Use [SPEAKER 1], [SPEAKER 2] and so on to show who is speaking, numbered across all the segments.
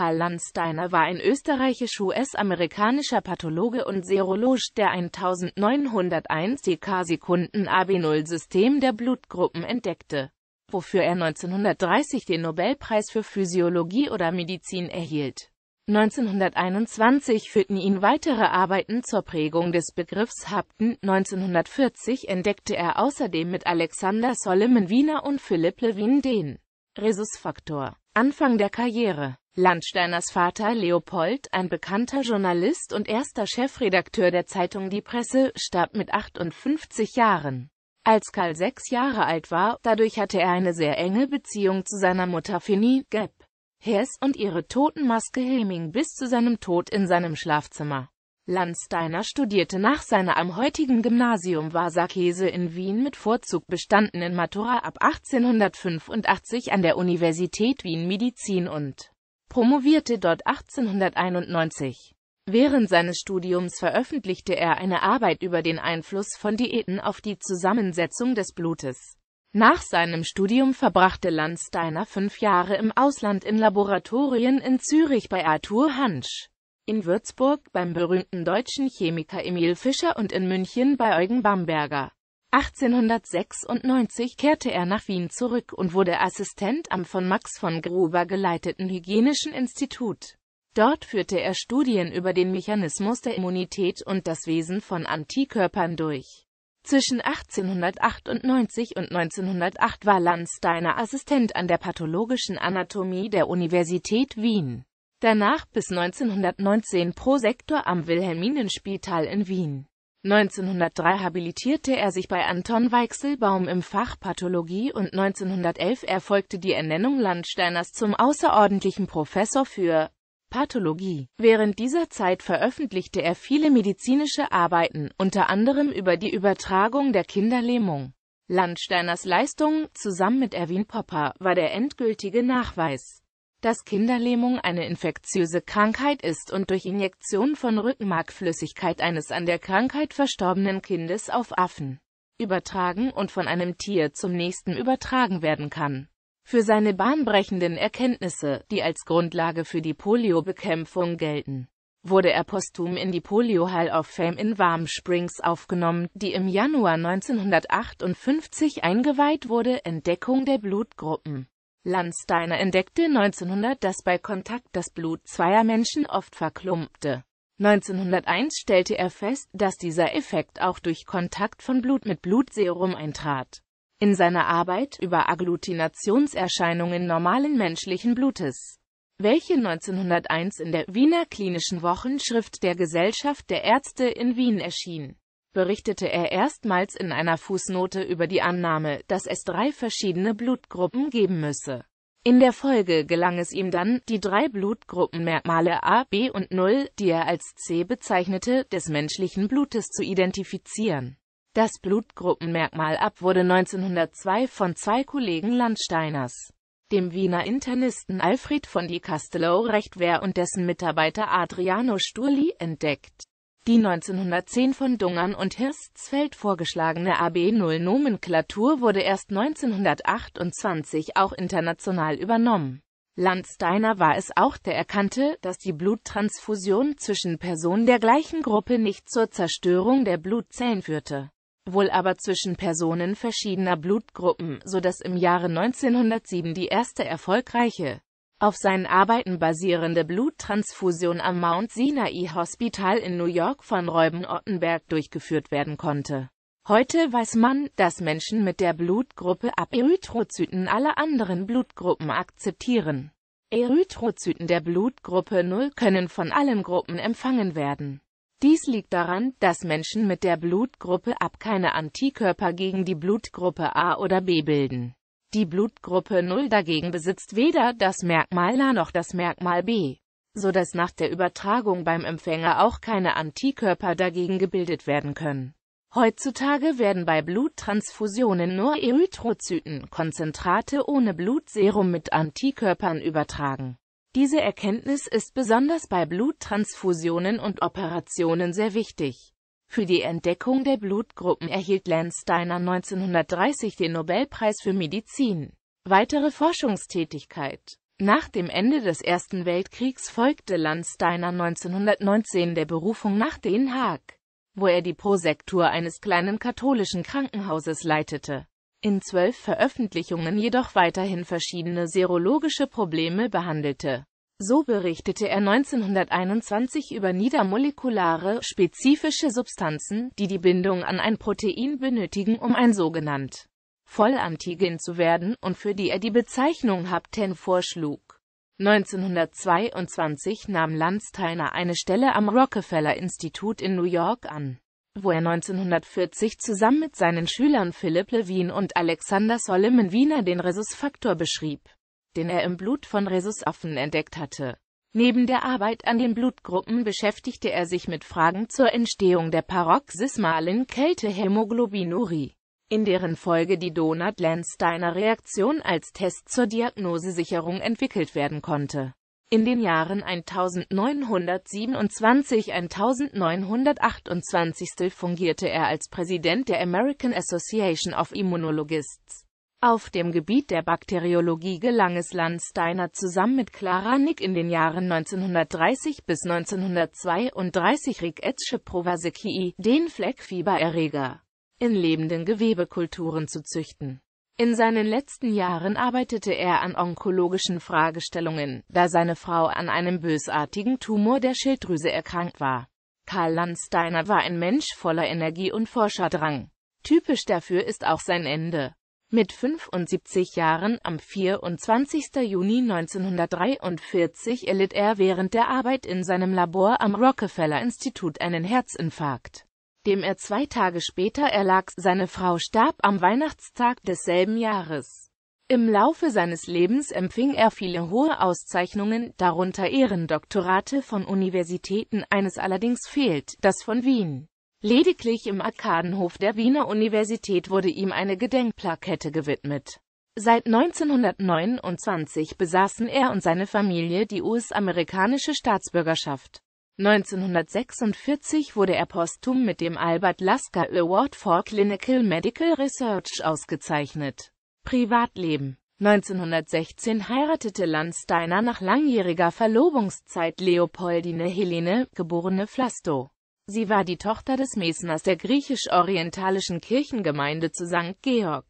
[SPEAKER 1] Karl Landsteiner war ein österreichisch-US-amerikanischer Pathologe und Serologe, der ein 1901 CK-Sekunden-AB0-System der Blutgruppen entdeckte, wofür er 1930 den Nobelpreis für Physiologie oder Medizin erhielt. 1921 führten ihn weitere Arbeiten zur Prägung des Begriffs Hapten. 1940 entdeckte er außerdem mit Alexander Solomon Wiener und Philipp Levin den Rhesusfaktor. Anfang der Karriere Landsteiners Vater Leopold, ein bekannter Journalist und erster Chefredakteur der Zeitung Die Presse, starb mit 58 Jahren. Als Karl sechs Jahre alt war, dadurch hatte er eine sehr enge Beziehung zu seiner Mutter Fini, Gap Hess und ihre Totenmaske Hilming bis zu seinem Tod in seinem Schlafzimmer. Landsteiner studierte nach seiner am heutigen Gymnasium Vasakese in Wien mit Vorzug bestandenen Matura ab 1885 an der Universität Wien Medizin und promovierte dort 1891. Während seines Studiums veröffentlichte er eine Arbeit über den Einfluss von Diäten auf die Zusammensetzung des Blutes. Nach seinem Studium verbrachte Landsteiner fünf Jahre im Ausland in Laboratorien in Zürich bei Arthur Hansch in Würzburg beim berühmten deutschen Chemiker Emil Fischer und in München bei Eugen Bamberger. 1896 kehrte er nach Wien zurück und wurde Assistent am von Max von Gruber geleiteten Hygienischen Institut. Dort führte er Studien über den Mechanismus der Immunität und das Wesen von Antikörpern durch. Zwischen 1898 und 1908 war Landsteiner Assistent an der Pathologischen Anatomie der Universität Wien danach bis 1919 Prosektor am Wilhelminenspital in Wien. 1903 habilitierte er sich bei Anton Weichselbaum im Fach Pathologie und 1911 erfolgte die Ernennung Landsteiners zum außerordentlichen Professor für Pathologie. Während dieser Zeit veröffentlichte er viele medizinische Arbeiten, unter anderem über die Übertragung der Kinderlähmung. Landsteiners Leistung, zusammen mit Erwin Popper, war der endgültige Nachweis dass Kinderlähmung eine infektiöse Krankheit ist und durch Injektion von Rückenmarkflüssigkeit eines an der Krankheit verstorbenen Kindes auf Affen übertragen und von einem Tier zum nächsten übertragen werden kann. Für seine bahnbrechenden Erkenntnisse, die als Grundlage für die Polio-Bekämpfung gelten, wurde er posthum in die Polio Hall of Fame in Warm Springs aufgenommen, die im Januar 1958 eingeweiht wurde. Entdeckung der Blutgruppen Landsteiner entdeckte 1900, dass bei Kontakt das Blut zweier Menschen oft verklumpte. 1901 stellte er fest, dass dieser Effekt auch durch Kontakt von Blut mit Blutserum eintrat. In seiner Arbeit über Agglutinationserscheinungen normalen menschlichen Blutes, welche 1901 in der Wiener Klinischen Wochenschrift der Gesellschaft der Ärzte in Wien erschien, berichtete er erstmals in einer Fußnote über die Annahme, dass es drei verschiedene Blutgruppen geben müsse. In der Folge gelang es ihm dann, die drei Blutgruppenmerkmale A, B und 0, die er als C bezeichnete, des menschlichen Blutes zu identifizieren. Das Blutgruppenmerkmal ab wurde 1902 von zwei Kollegen Landsteiners, dem Wiener Internisten Alfred von die Castello Rechtwehr und dessen Mitarbeiter Adriano Sturli, entdeckt. Die 1910 von Dungern und Hirstsfeld vorgeschlagene AB0-Nomenklatur wurde erst 1928 auch international übernommen. Landsteiner war es auch, der erkannte, dass die Bluttransfusion zwischen Personen der gleichen Gruppe nicht zur Zerstörung der Blutzellen führte, wohl aber zwischen Personen verschiedener Blutgruppen, so dass im Jahre 1907 die erste erfolgreiche auf seinen Arbeiten basierende Bluttransfusion am Mount Sinai Hospital in New York von Reuben Ottenberg durchgeführt werden konnte. Heute weiß man, dass Menschen mit der Blutgruppe AB Erythrozyten alle anderen Blutgruppen akzeptieren. Erythrozyten der Blutgruppe 0 können von allen Gruppen empfangen werden. Dies liegt daran, dass Menschen mit der Blutgruppe AB keine Antikörper gegen die Blutgruppe A oder B bilden. Die Blutgruppe 0 dagegen besitzt weder das Merkmal A noch das Merkmal B, so dass nach der Übertragung beim Empfänger auch keine Antikörper dagegen gebildet werden können. Heutzutage werden bei Bluttransfusionen nur Erythrozyten, Konzentrate ohne Blutserum mit Antikörpern übertragen. Diese Erkenntnis ist besonders bei Bluttransfusionen und Operationen sehr wichtig. Für die Entdeckung der Blutgruppen erhielt Lance Steiner 1930 den Nobelpreis für Medizin. Weitere Forschungstätigkeit Nach dem Ende des Ersten Weltkriegs folgte Lance Steiner 1919 der Berufung nach Den Haag, wo er die Prosektur eines kleinen katholischen Krankenhauses leitete. In zwölf Veröffentlichungen jedoch weiterhin verschiedene serologische Probleme behandelte. So berichtete er 1921 über niedermolekulare, spezifische Substanzen, die die Bindung an ein Protein benötigen, um ein sogenannt Vollantigen zu werden und für die er die Bezeichnung Hapten vorschlug. 1922 nahm Landsteiner eine Stelle am Rockefeller-Institut in New York an, wo er 1940 zusammen mit seinen Schülern Philipp Levin und Alexander Solomon Wiener den Resusfaktor beschrieb den er im Blut von Rhesusaffen entdeckt hatte. Neben der Arbeit an den Blutgruppen beschäftigte er sich mit Fragen zur Entstehung der paroxysmalen Kältehämoglobinurie, in deren Folge die Donat-Landsteiner-Reaktion als Test zur Diagnosesicherung entwickelt werden konnte. In den Jahren 1927-1928 fungierte er als Präsident der American Association of Immunologists. Auf dem Gebiet der Bakteriologie gelang es Landsteiner zusammen mit Clara Nick in den Jahren 1930 bis 1932 Rick-Etzsche Provasekii, den Fleckfiebererreger, in lebenden Gewebekulturen zu züchten. In seinen letzten Jahren arbeitete er an onkologischen Fragestellungen, da seine Frau an einem bösartigen Tumor der Schilddrüse erkrankt war. Karl Landsteiner war ein Mensch voller Energie und Forscherdrang. Typisch dafür ist auch sein Ende mit 75 Jahren am 24. Juni 1943 erlitt er während der Arbeit in seinem Labor am Rockefeller-Institut einen Herzinfarkt, dem er zwei Tage später erlag. Seine Frau starb am Weihnachtstag desselben Jahres. Im Laufe seines Lebens empfing er viele hohe Auszeichnungen, darunter Ehrendoktorate von Universitäten, eines allerdings fehlt, das von Wien. Lediglich im Arkadenhof der Wiener Universität wurde ihm eine Gedenkplakette gewidmet. Seit 1929 besaßen er und seine Familie die US-amerikanische Staatsbürgerschaft. 1946 wurde er posthum mit dem Albert Lasker Award for Clinical Medical Research ausgezeichnet. Privatleben 1916 heiratete Landsteiner nach langjähriger Verlobungszeit Leopoldine Helene, geborene Flasto. Sie war die Tochter des Mesners der griechisch-orientalischen Kirchengemeinde zu St. Georg.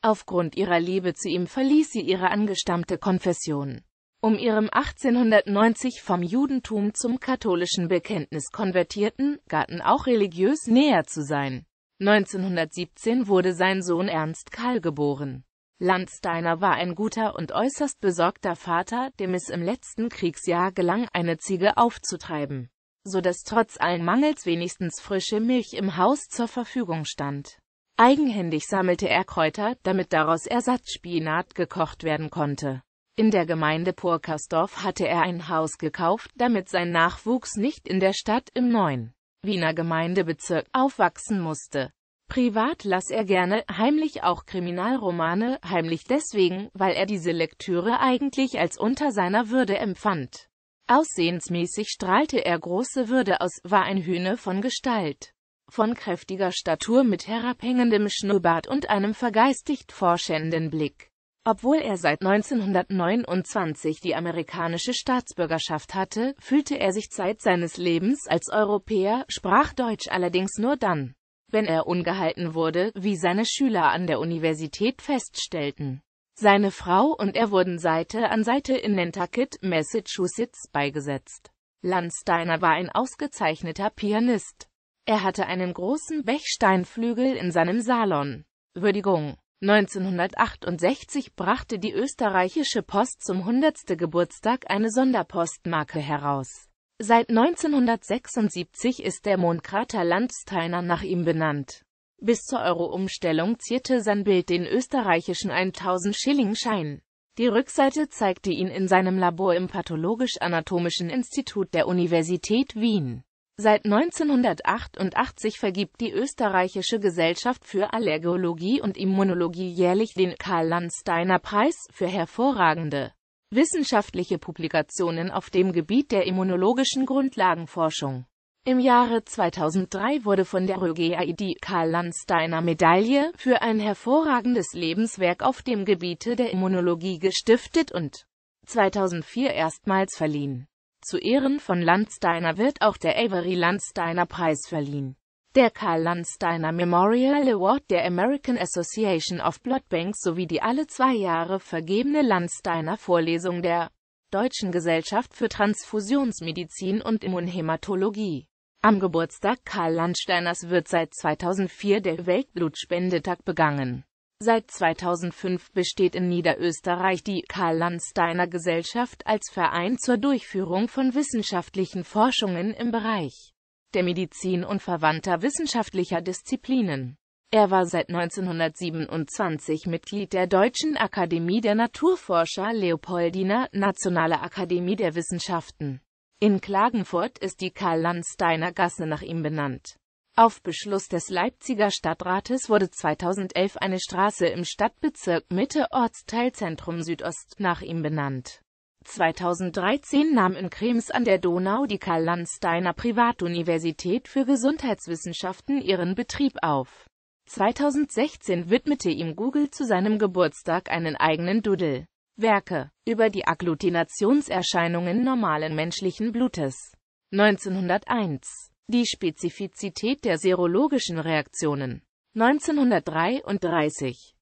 [SPEAKER 1] Aufgrund ihrer Liebe zu ihm verließ sie ihre angestammte Konfession. Um ihrem 1890 vom Judentum zum katholischen Bekenntnis konvertierten Gatten auch religiös näher zu sein. 1917 wurde sein Sohn Ernst Karl geboren. Landsteiner war ein guter und äußerst besorgter Vater, dem es im letzten Kriegsjahr gelang, eine Ziege aufzutreiben so dass trotz allen Mangels wenigstens frische Milch im Haus zur Verfügung stand. Eigenhändig sammelte er Kräuter, damit daraus Ersatzspinat gekocht werden konnte. In der Gemeinde Purkersdorf hatte er ein Haus gekauft, damit sein Nachwuchs nicht in der Stadt im neuen Wiener Gemeindebezirk aufwachsen musste. Privat las er gerne, heimlich auch Kriminalromane, heimlich deswegen, weil er diese Lektüre eigentlich als unter seiner Würde empfand. Aussehensmäßig strahlte er große Würde aus, war ein Hühne von Gestalt, von kräftiger Statur mit herabhängendem Schnurrbart und einem vergeistigt forschenden Blick. Obwohl er seit 1929 die amerikanische Staatsbürgerschaft hatte, fühlte er sich Zeit seines Lebens als Europäer, sprach Deutsch allerdings nur dann, wenn er ungehalten wurde, wie seine Schüler an der Universität feststellten. Seine Frau und er wurden Seite an Seite in Nantucket, Massachusetts beigesetzt. Landsteiner war ein ausgezeichneter Pianist. Er hatte einen großen Bechsteinflügel in seinem Salon. Würdigung 1968 brachte die österreichische Post zum 100. Geburtstag eine Sonderpostmarke heraus. Seit 1976 ist der Mondkrater Landsteiner nach ihm benannt. Bis zur Euro-Umstellung zierte sein Bild den österreichischen 1000-Schilling-Schein. Die Rückseite zeigte ihn in seinem Labor im Pathologisch-Anatomischen Institut der Universität Wien. Seit 1988 vergibt die Österreichische Gesellschaft für Allergologie und Immunologie jährlich den Karl-Landsteiner-Preis für hervorragende wissenschaftliche Publikationen auf dem Gebiet der immunologischen Grundlagenforschung. Im Jahre 2003 wurde von der Rögea die Karl-Landsteiner-Medaille für ein hervorragendes Lebenswerk auf dem Gebiete der Immunologie gestiftet und 2004 erstmals verliehen. Zu Ehren von Landsteiner wird auch der Avery Landsteiner Preis verliehen. Der Karl Landsteiner Memorial Award der American Association of Blood Banks sowie die alle zwei Jahre vergebene Landsteiner Vorlesung der Deutschen Gesellschaft für Transfusionsmedizin und Immunhämatologie. Am Geburtstag Karl Landsteiners wird seit 2004 der Weltblutspendetag begangen. Seit 2005 besteht in Niederösterreich die Karl-Landsteiner-Gesellschaft als Verein zur Durchführung von wissenschaftlichen Forschungen im Bereich der Medizin und verwandter wissenschaftlicher Disziplinen. Er war seit 1927 Mitglied der Deutschen Akademie der Naturforscher Leopoldina, Nationale Akademie der Wissenschaften. In Klagenfurt ist die Karl-Landsteiner Gasse nach ihm benannt. Auf Beschluss des Leipziger Stadtrates wurde 2011 eine Straße im Stadtbezirk Mitte Ortsteilzentrum Südost nach ihm benannt. 2013 nahm in Krems an der Donau die Karl-Landsteiner Privatuniversität für Gesundheitswissenschaften ihren Betrieb auf. 2016 widmete ihm Google zu seinem Geburtstag einen eigenen Doodle. Werke über die Agglutinationserscheinungen normalen menschlichen Blutes. 1901. Die Spezifizität der serologischen Reaktionen. 1933